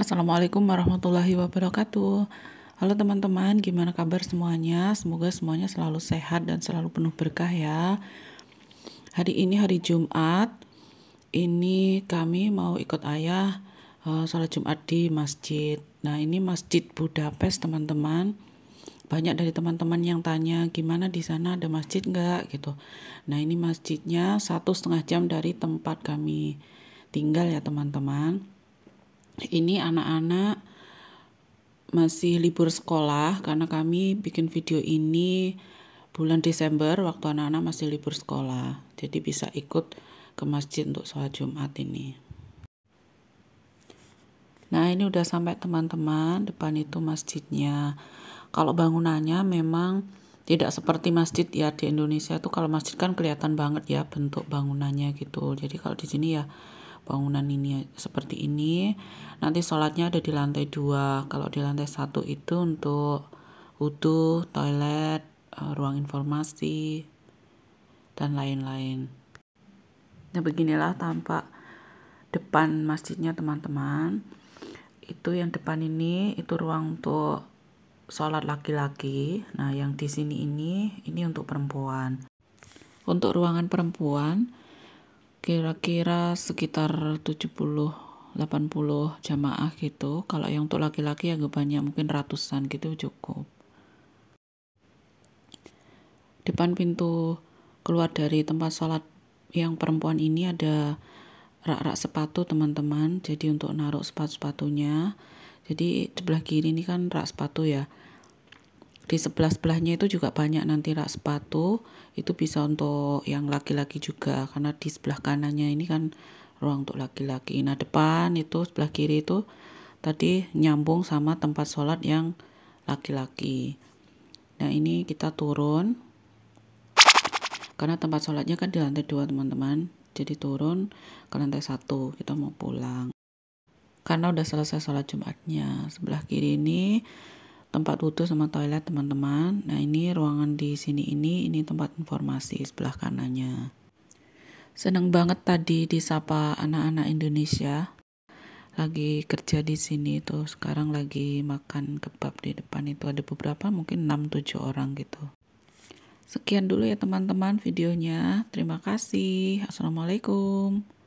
Assalamualaikum warahmatullahi wabarakatuh. Halo teman-teman, gimana kabar semuanya? Semoga semuanya selalu sehat dan selalu penuh berkah ya. Hari ini hari Jumat. Ini kami mau ikut ayah uh, sholat Jumat di masjid. Nah ini masjid Budapest teman-teman. Banyak dari teman-teman yang tanya gimana di sana ada masjid enggak gitu. Nah ini masjidnya satu setengah jam dari tempat kami tinggal ya teman-teman ini anak-anak masih libur sekolah karena kami bikin video ini bulan Desember waktu anak-anak masih libur sekolah. Jadi bisa ikut ke masjid untuk sholat Jumat ini. Nah ini udah sampai teman-teman, depan itu masjidnya. Kalau bangunannya memang tidak seperti masjid ya di Indonesia itu kalau masjid kan kelihatan banget ya bentuk bangunannya gitu. Jadi kalau di sini ya bangunan ini seperti ini nanti sholatnya ada di lantai dua kalau di lantai satu itu untuk wudhu toilet eh, ruang informasi dan lain-lain nah beginilah tampak depan masjidnya teman-teman itu yang depan ini itu ruang untuk sholat laki-laki nah yang di sini ini ini untuk perempuan untuk ruangan perempuan kira-kira sekitar 70 80 jamaah gitu kalau yang untuk laki-laki agak ya banyak mungkin ratusan gitu cukup depan pintu keluar dari tempat sholat yang perempuan ini ada rak-rak sepatu teman-teman jadi untuk naruh sepatu-sepatunya jadi sebelah kiri ini kan rak sepatu ya di sebelah-sebelahnya itu juga banyak nanti rak sepatu itu bisa untuk yang laki-laki juga karena di sebelah kanannya ini kan ruang untuk laki-laki nah depan itu sebelah kiri itu tadi nyambung sama tempat sholat yang laki-laki nah ini kita turun karena tempat sholatnya kan di lantai dua teman-teman jadi turun ke lantai satu kita mau pulang karena udah selesai sholat jumatnya sebelah kiri ini tempat wudhu sama toilet teman-teman. Nah ini ruangan di sini ini, ini tempat informasi sebelah kanannya. Seneng banget tadi disapa anak-anak Indonesia. Lagi kerja di sini tuh, sekarang lagi makan kebab di depan itu ada beberapa mungkin 6-7 orang gitu. Sekian dulu ya teman-teman videonya. Terima kasih. Assalamualaikum.